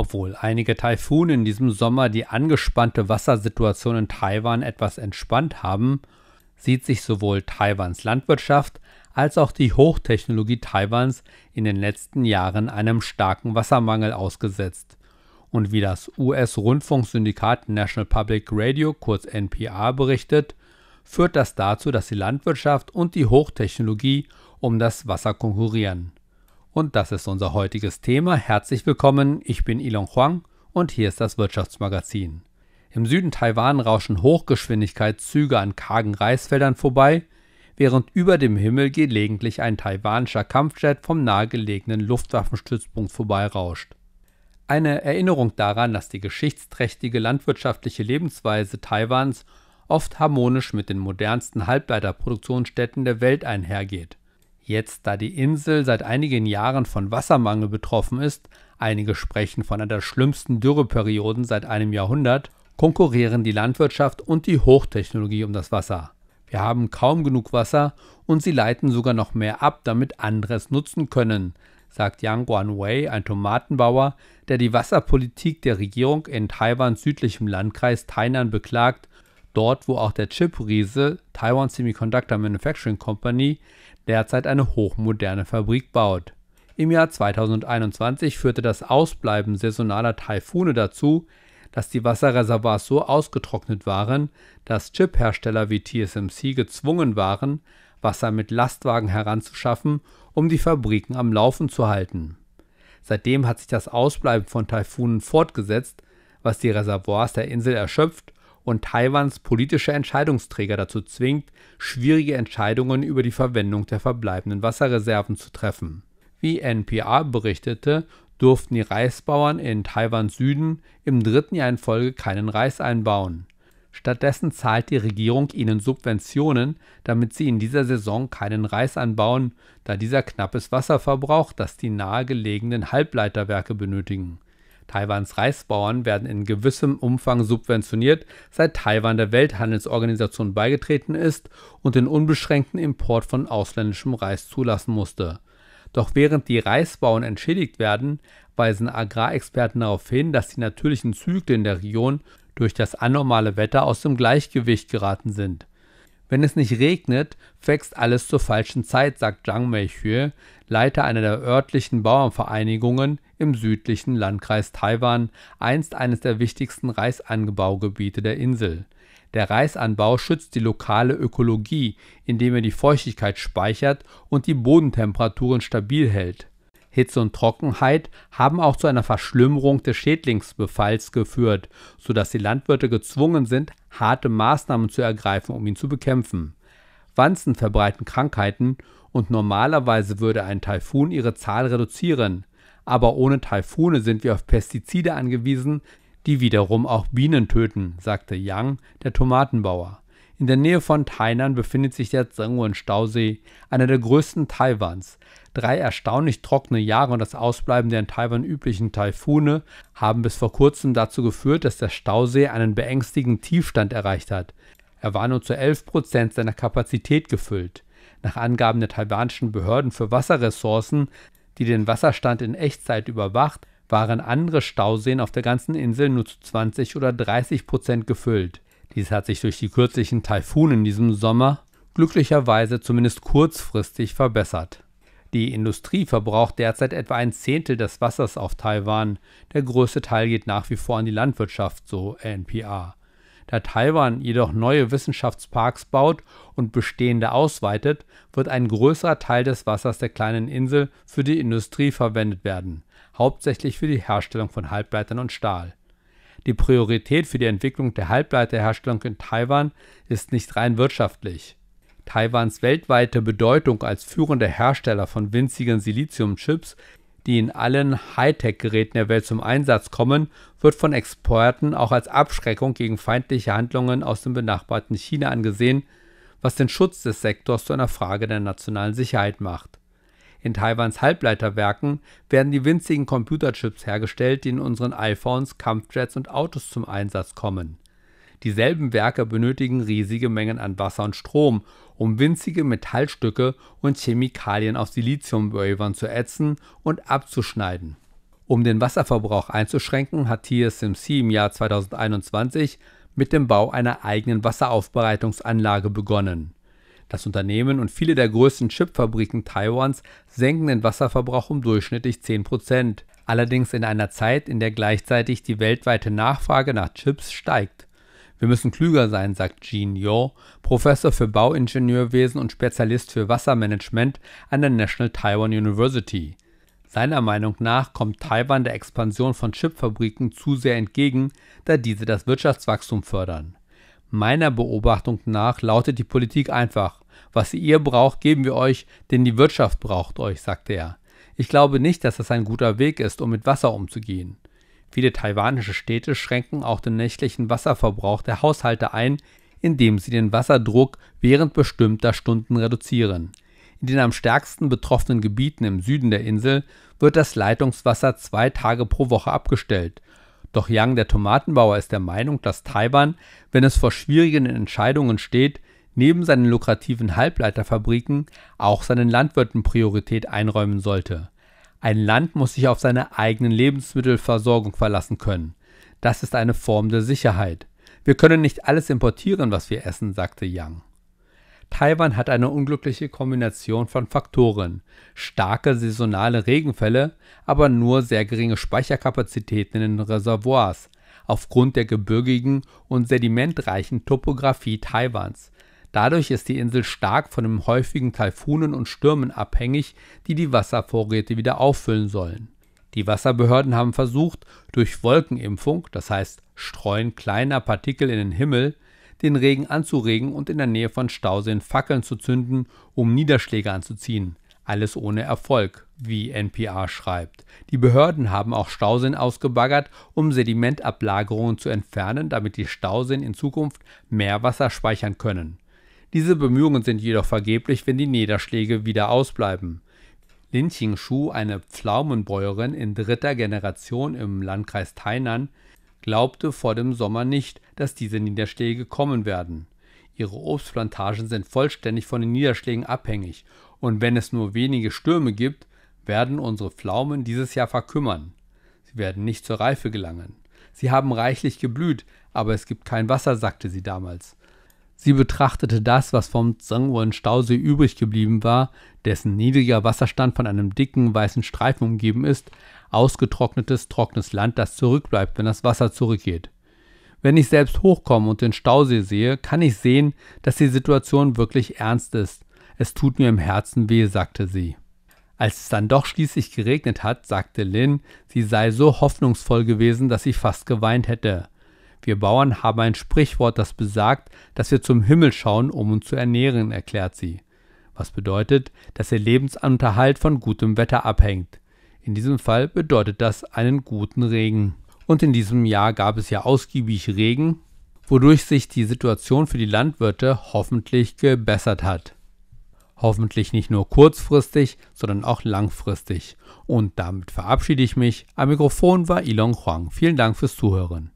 Obwohl einige Taifune in diesem Sommer die angespannte Wassersituation in Taiwan etwas entspannt haben, sieht sich sowohl Taiwans Landwirtschaft als auch die Hochtechnologie Taiwans in den letzten Jahren einem starken Wassermangel ausgesetzt. Und wie das US-Rundfunksyndikat National Public Radio kurz NPA berichtet, führt das dazu, dass die Landwirtschaft und die Hochtechnologie um das Wasser konkurrieren. Und das ist unser heutiges Thema. Herzlich willkommen, ich bin Ilon Huang und hier ist das Wirtschaftsmagazin. Im Süden Taiwan rauschen Hochgeschwindigkeitszüge an kargen Reisfeldern vorbei, während über dem Himmel gelegentlich ein taiwanischer Kampfjet vom nahegelegenen Luftwaffenstützpunkt vorbeirauscht. Eine Erinnerung daran, dass die geschichtsträchtige landwirtschaftliche Lebensweise Taiwans oft harmonisch mit den modernsten Halbleiterproduktionsstätten der Welt einhergeht. Jetzt, da die Insel seit einigen Jahren von Wassermangel betroffen ist, einige sprechen von einer der schlimmsten Dürreperioden seit einem Jahrhundert, konkurrieren die Landwirtschaft und die Hochtechnologie um das Wasser. Wir haben kaum genug Wasser und sie leiten sogar noch mehr ab, damit andere es nutzen können, sagt Yang Guanwei, ein Tomatenbauer, der die Wasserpolitik der Regierung in Taiwans südlichem Landkreis Tainan beklagt, dort wo auch der Chip-Riese Taiwan Semiconductor Manufacturing Company derzeit eine hochmoderne Fabrik baut. Im Jahr 2021 führte das Ausbleiben saisonaler Taifune dazu, dass die Wasserreservoirs so ausgetrocknet waren, dass Chiphersteller wie TSMC gezwungen waren, Wasser mit Lastwagen heranzuschaffen, um die Fabriken am Laufen zu halten. Seitdem hat sich das Ausbleiben von Taifunen fortgesetzt, was die Reservoirs der Insel erschöpft und Taiwans politische Entscheidungsträger dazu zwingt, schwierige Entscheidungen über die Verwendung der verbleibenden Wasserreserven zu treffen. Wie NPR berichtete, durften die Reisbauern in Taiwans Süden im dritten Jahr in Folge keinen Reis einbauen. Stattdessen zahlt die Regierung ihnen Subventionen, damit sie in dieser Saison keinen Reis anbauen, da dieser knappes Wasser verbraucht, das die nahegelegenen Halbleiterwerke benötigen. Taiwans Reisbauern werden in gewissem Umfang subventioniert, seit Taiwan der Welthandelsorganisation beigetreten ist und den unbeschränkten Import von ausländischem Reis zulassen musste. Doch während die Reisbauern entschädigt werden, weisen Agrarexperten darauf hin, dass die natürlichen Zyklen der Region durch das anormale Wetter aus dem Gleichgewicht geraten sind. Wenn es nicht regnet, wächst alles zur falschen Zeit, sagt Zhang Meihue, Leiter einer der örtlichen Bauernvereinigungen im südlichen Landkreis Taiwan, einst eines der wichtigsten Reisanbaugebiete der Insel. Der Reisanbau schützt die lokale Ökologie, indem er die Feuchtigkeit speichert und die Bodentemperaturen stabil hält. Hitze und Trockenheit haben auch zu einer Verschlimmerung des Schädlingsbefalls geführt, sodass die Landwirte gezwungen sind, harte Maßnahmen zu ergreifen, um ihn zu bekämpfen. Wanzen verbreiten Krankheiten und normalerweise würde ein Taifun ihre Zahl reduzieren. Aber ohne Taifune sind wir auf Pestizide angewiesen, die wiederum auch Bienen töten, sagte Yang, der Tomatenbauer. In der Nähe von Tainan befindet sich der Zhengwen-Stausee, einer der größten Taiwans. Drei erstaunlich trockene Jahre und das Ausbleiben der in Taiwan üblichen Taifune haben bis vor kurzem dazu geführt, dass der Stausee einen beängstigenden Tiefstand erreicht hat. Er war nur zu 11 Prozent seiner Kapazität gefüllt. Nach Angaben der taiwanischen Behörden für Wasserressourcen, die den Wasserstand in Echtzeit überwacht, waren andere Stauseen auf der ganzen Insel nur zu 20 oder 30 Prozent gefüllt. Dies hat sich durch die kürzlichen Taifune in diesem Sommer glücklicherweise zumindest kurzfristig verbessert. Die Industrie verbraucht derzeit etwa ein Zehntel des Wassers auf Taiwan. Der größte Teil geht nach wie vor an die Landwirtschaft, so NPA. Da Taiwan jedoch neue Wissenschaftsparks baut und bestehende ausweitet, wird ein größerer Teil des Wassers der kleinen Insel für die Industrie verwendet werden, hauptsächlich für die Herstellung von Halbleitern und Stahl. Die Priorität für die Entwicklung der Halbleiterherstellung in Taiwan ist nicht rein wirtschaftlich. Taiwans weltweite Bedeutung als führender Hersteller von winzigen Siliziumchips, die in allen Hightech-Geräten der Welt zum Einsatz kommen, wird von Experten auch als Abschreckung gegen feindliche Handlungen aus dem benachbarten China angesehen, was den Schutz des Sektors zu einer Frage der nationalen Sicherheit macht. In Taiwans Halbleiterwerken werden die winzigen Computerchips hergestellt, die in unseren iPhones, Kampfjets und Autos zum Einsatz kommen. Dieselben Werke benötigen riesige Mengen an Wasser und Strom, um winzige Metallstücke und Chemikalien aus Siliziumwavern zu ätzen und abzuschneiden. Um den Wasserverbrauch einzuschränken, hat TSMC im Jahr 2021 mit dem Bau einer eigenen Wasseraufbereitungsanlage begonnen. Das Unternehmen und viele der größten Chipfabriken Taiwans senken den Wasserverbrauch um durchschnittlich 10 Prozent. Allerdings in einer Zeit, in der gleichzeitig die weltweite Nachfrage nach Chips steigt. Wir müssen klüger sein, sagt Jean Yo, Professor für Bauingenieurwesen und Spezialist für Wassermanagement an der National Taiwan University. Seiner Meinung nach kommt Taiwan der Expansion von Chipfabriken zu sehr entgegen, da diese das Wirtschaftswachstum fördern. Meiner Beobachtung nach lautet die Politik einfach, was ihr braucht, geben wir euch, denn die Wirtschaft braucht euch, sagte er. Ich glaube nicht, dass das ein guter Weg ist, um mit Wasser umzugehen. Viele taiwanische Städte schränken auch den nächtlichen Wasserverbrauch der Haushalte ein, indem sie den Wasserdruck während bestimmter Stunden reduzieren. In den am stärksten betroffenen Gebieten im Süden der Insel wird das Leitungswasser zwei Tage pro Woche abgestellt, doch Yang, der Tomatenbauer, ist der Meinung, dass Taiwan, wenn es vor schwierigen Entscheidungen steht, neben seinen lukrativen Halbleiterfabriken auch seinen Landwirten Priorität einräumen sollte. Ein Land muss sich auf seine eigenen Lebensmittelversorgung verlassen können. Das ist eine Form der Sicherheit. Wir können nicht alles importieren, was wir essen, sagte Yang. Taiwan hat eine unglückliche Kombination von Faktoren. Starke saisonale Regenfälle, aber nur sehr geringe Speicherkapazitäten in den Reservoirs, aufgrund der gebirgigen und sedimentreichen Topographie Taiwans. Dadurch ist die Insel stark von den häufigen Taifunen und Stürmen abhängig, die die Wasservorräte wieder auffüllen sollen. Die Wasserbehörden haben versucht, durch Wolkenimpfung, das heißt Streuen kleiner Partikel in den Himmel, den Regen anzuregen und in der Nähe von Stauseen Fackeln zu zünden, um Niederschläge anzuziehen. Alles ohne Erfolg, wie NPR schreibt. Die Behörden haben auch Stauseen ausgebaggert, um Sedimentablagerungen zu entfernen, damit die Stauseen in Zukunft mehr Wasser speichern können. Diese Bemühungen sind jedoch vergeblich, wenn die Niederschläge wieder ausbleiben. Lin Qingshu, eine Pflaumenbäuerin in dritter Generation im Landkreis Tainan, glaubte vor dem Sommer nicht, dass diese Niederschläge kommen werden. Ihre Obstplantagen sind vollständig von den Niederschlägen abhängig, und wenn es nur wenige Stürme gibt, werden unsere Pflaumen dieses Jahr verkümmern. Sie werden nicht zur Reife gelangen. Sie haben reichlich geblüht, aber es gibt kein Wasser, sagte sie damals. Sie betrachtete das, was vom Zangwon Stausee übrig geblieben war, dessen niedriger Wasserstand von einem dicken weißen Streifen umgeben ist, ausgetrocknetes, trockenes Land, das zurückbleibt, wenn das Wasser zurückgeht. Wenn ich selbst hochkomme und den Stausee sehe, kann ich sehen, dass die Situation wirklich ernst ist. Es tut mir im Herzen weh, sagte sie. Als es dann doch schließlich geregnet hat, sagte Lin, sie sei so hoffnungsvoll gewesen, dass sie fast geweint hätte. Wir Bauern haben ein Sprichwort, das besagt, dass wir zum Himmel schauen, um uns zu ernähren, erklärt sie. Was bedeutet, dass ihr Lebensunterhalt von gutem Wetter abhängt. In diesem Fall bedeutet das einen guten Regen. Und in diesem Jahr gab es ja ausgiebig Regen, wodurch sich die Situation für die Landwirte hoffentlich gebessert hat. Hoffentlich nicht nur kurzfristig, sondern auch langfristig. Und damit verabschiede ich mich. Am Mikrofon war Ilon Huang. Vielen Dank fürs Zuhören.